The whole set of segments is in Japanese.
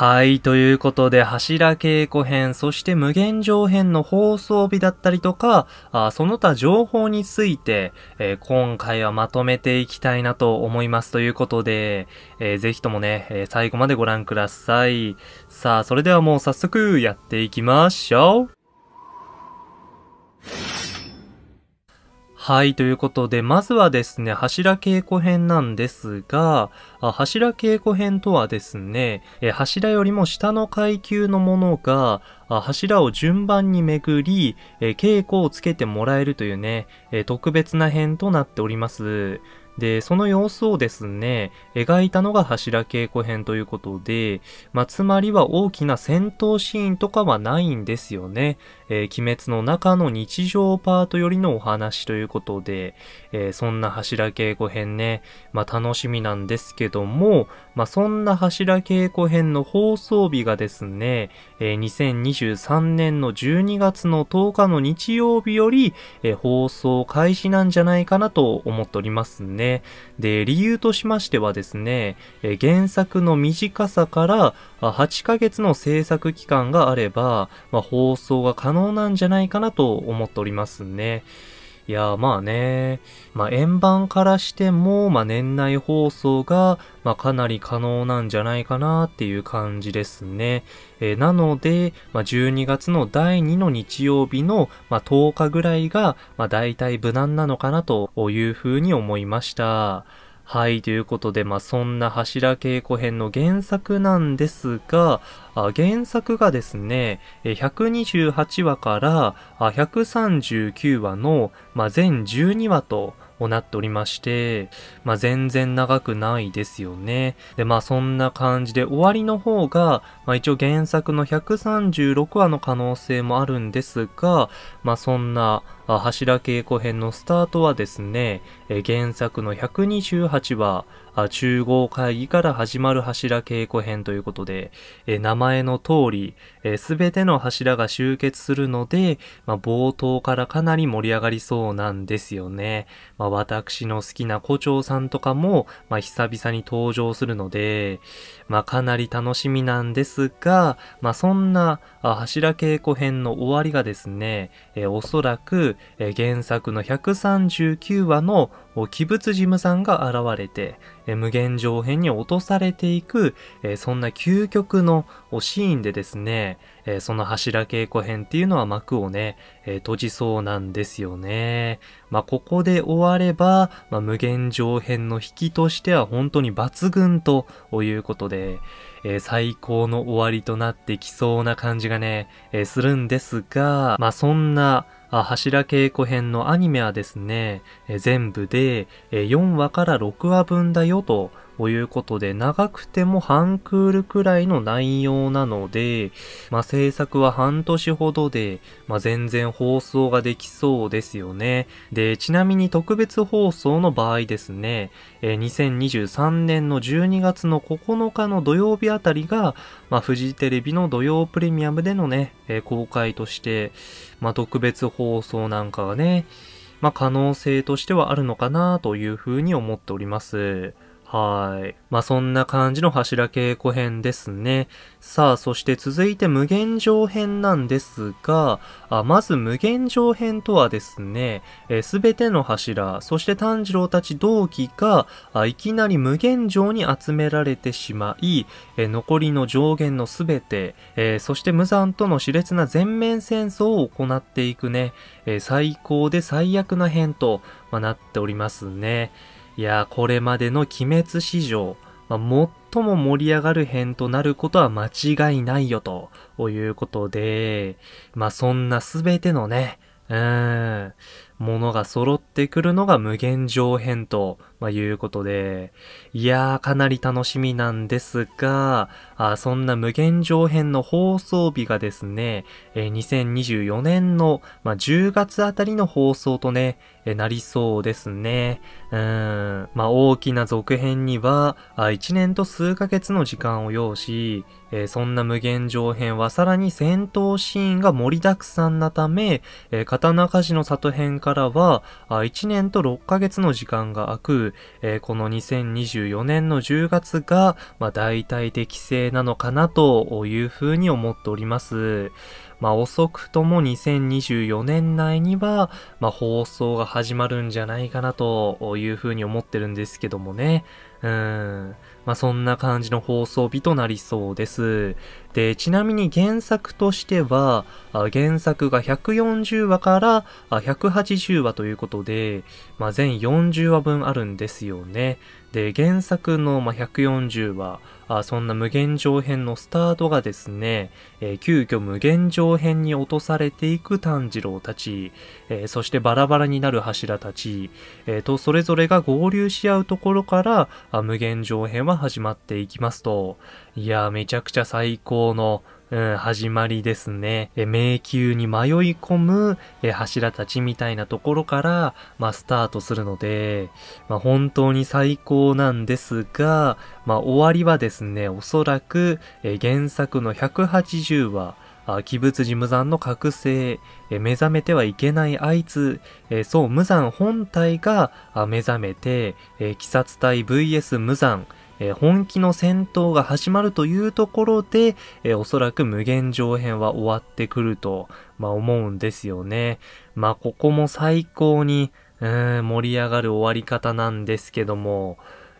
はい、ということで、柱稽古編、そして無限上編の放送日だったりとか、あその他情報について、えー、今回はまとめていきたいなと思いますということで、えー、ぜひともね、えー、最後までご覧ください。さあ、それではもう早速やっていきましょうはい、ということで、まずはですね、柱稽古編なんですが、柱稽古編とはですね、柱よりも下の階級のものが、柱を順番に巡り、稽古をつけてもらえるというね、特別な編となっております。で、その様子をですね、描いたのが柱稽古編ということで、まあ、つまりは大きな戦闘シーンとかはないんですよね。えー、鬼滅の中の日常パートよりのお話ということで、えー、そんな柱稽古編ね、まあ、楽しみなんですけども、まあ、そんな柱稽古編の放送日がですね、えー、2023年の12月の10日の日曜日より、えー、放送開始なんじゃないかなと思っておりますね。で、理由としましてはですね、えー、原作の短さから8ヶ月の制作期間があれば、まあ、放送が可能なんじゃないかなと思っておりますね。いやまあね、まあ円盤からしても、まあ年内放送が、まあかなり可能なんじゃないかなっていう感じですね。えー、なので、まあ12月の第2の日曜日の、まあ10日ぐらいが、まあ大体無難なのかなというふうに思いました。はい、ということで、まあ、そんな柱稽古編の原作なんですが、あ原作がですね、128話から139話の、まあ、全12話と、なっておりまして、まあ、全然長くないですよね。で、まあそんな感じで終わりの方が、まあ一応原作の136話の可能性もあるんですが、まあそんな、柱稽古編のスタートはですね、原作の128話、中央会議から始まる柱稽古編ということで、名前の通り、すべての柱が集結するので、まあ、冒頭からかなり盛り上がりそうなんですよね。まあ、私の好きな胡蝶さんとかも、まあ、久々に登場するので、まあ、かなり楽しみなんですが、まあ、そんな柱稽古編の終わりがですね、おそらくえ原作の139話の鬼物事務さんが現れて、無限上編に落とされていく、そんな究極のシーンでですね、その柱稽古編っていうのは幕をね、閉じそうなんですよね。まあ、ここで終われば、まあ、無限上編の引きとしては本当に抜群ということで、えー、最高の終わりとなってきそうな感じがね、えー、するんですが、まあ、そんな、あ柱稽古編のアニメはですね、全部で4話から6話分だよとということで、長くても半クールくらいの内容なので、まあ、制作は半年ほどで、まあ、全然放送ができそうですよね。で、ちなみに特別放送の場合ですね、えー、2023年の12月の9日の土曜日あたりが、まあ、テレビの土曜プレミアムでのね、えー、公開として、まあ、特別放送なんかがね、まあ、可能性としてはあるのかなというふうに思っております。はい。まあ、そんな感じの柱稽古編ですね。さあ、そして続いて無限上編なんですが、あまず無限上編とはですね、す、べ、ての柱、そして炭治郎たち同期があ、いきなり無限上に集められてしまい、え残りの上限のすべて、えそして無惨との熾烈な全面戦争を行っていくね、え最高で最悪な編と、まあ、なっておりますね。いやこれまでの鬼滅史上、まあ、最も盛り上がる編となることは間違いないよ、ということで、まあ、そんなすべてのね、うん、ものが揃ってくるのが無限上編と、まあ、いうことで、いやーかなり楽しみなんですが、あそんな無限上編の放送日がですね、えー、2024年の、まあ、10月あたりの放送とね、えー、なりそうですね。うん、まあ、大きな続編にはあ、1年と数ヶ月の時間を要し、えー、そんな無限上編はさらに戦闘シーンが盛りだくさんなため、えー、刀鍛冶の里編からからは、1年と6ヶ月の時間が空く、えー、この2024年の10月が、まあ、大体適正なのかなというふうに思っております。まあ、遅くとも2024年内には、まあ、放送が始まるんじゃないかなというふうに思ってるんですけどもね。うん。まあ、そんな感じの放送日となりそうです。で、ちなみに原作としては、原作が140話から180話ということで、まあ、全40話分あるんですよね。で、原作のま140話、あそんな無限上編のスタートがですね、えー、急遽無限上編に落とされていく炭治郎たち、えー、そしてバラバラになる柱たち、えー、とそれぞれが合流し合うところからあ無限上編は始まっていきますと、いやめちゃくちゃ最高のうん、始まりですね。え迷宮に迷い込むえ柱たちみたいなところから、まあ、スタートするので、まあ、本当に最高なんですが、まあ、終わりはですね、おそらくえ原作の180話、鬼物寺無残の覚醒、目覚めてはいけないあいつ、そう無惨本体が目覚めて、鬼殺隊 VS 無惨、えー、本気の戦闘が始まるというところで、えー、おそらく無限上編は終わってくると、まあ、思うんですよね。まあ、ここも最高に、うん、盛り上がる終わり方なんですけども、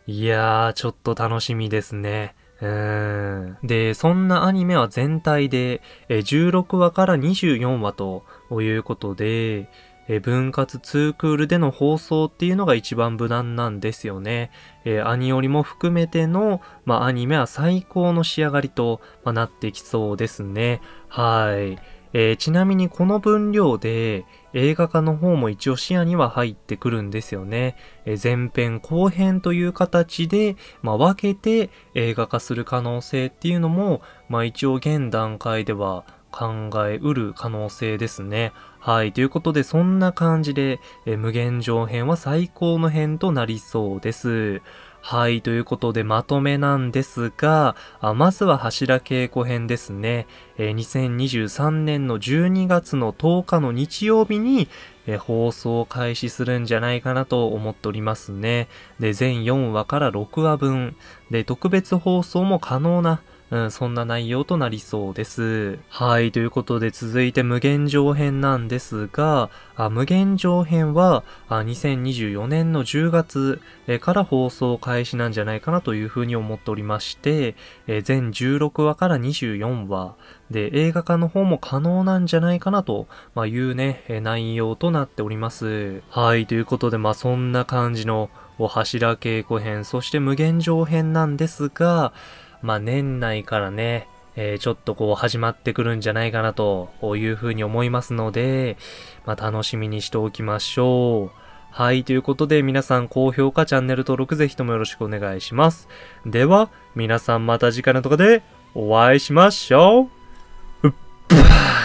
いやー、ちょっと楽しみですね。うん。で、そんなアニメは全体で、16話から24話ということで、えー、分割2クールでの放送っていうのが一番無難なんですよね。えー、アニオリも含めての、まあ、アニメは最高の仕上がりと、まあ、なってきそうですね。はい。えー、ちなみにこの分量で映画化の方も一応視野には入ってくるんですよね。えー、前編後編という形で、まあ、分けて映画化する可能性っていうのも、まあ、一応現段階では考えうる可能性ですね。はい。ということで、そんな感じで、え無限上編は最高の編となりそうです。はい。ということで、まとめなんですが、あまずは柱稽古編ですね。えー、2023年の12月の10日の日曜日に、えー、放送開始するんじゃないかなと思っておりますね。で、全4話から6話分。で、特別放送も可能なうん、そんな内容となりそうです。はい、ということで続いて無限上編なんですが、あ無限上編はあ2024年の10月えから放送開始なんじゃないかなというふうに思っておりまして、え全16話から24話、で、映画化の方も可能なんじゃないかなと、まあ、いうね、内容となっております。はい、ということで、まあ、そんな感じのお柱稽古編、そして無限上編なんですが、まあ、年内からね、えー、ちょっとこう始まってくるんじゃないかなというふうに思いますので、まあ、楽しみにしておきましょう。はい、ということで皆さん高評価、チャンネル登録ぜひともよろしくお願いします。では、皆さんまた次回の動画でお会いしましょう。うっばー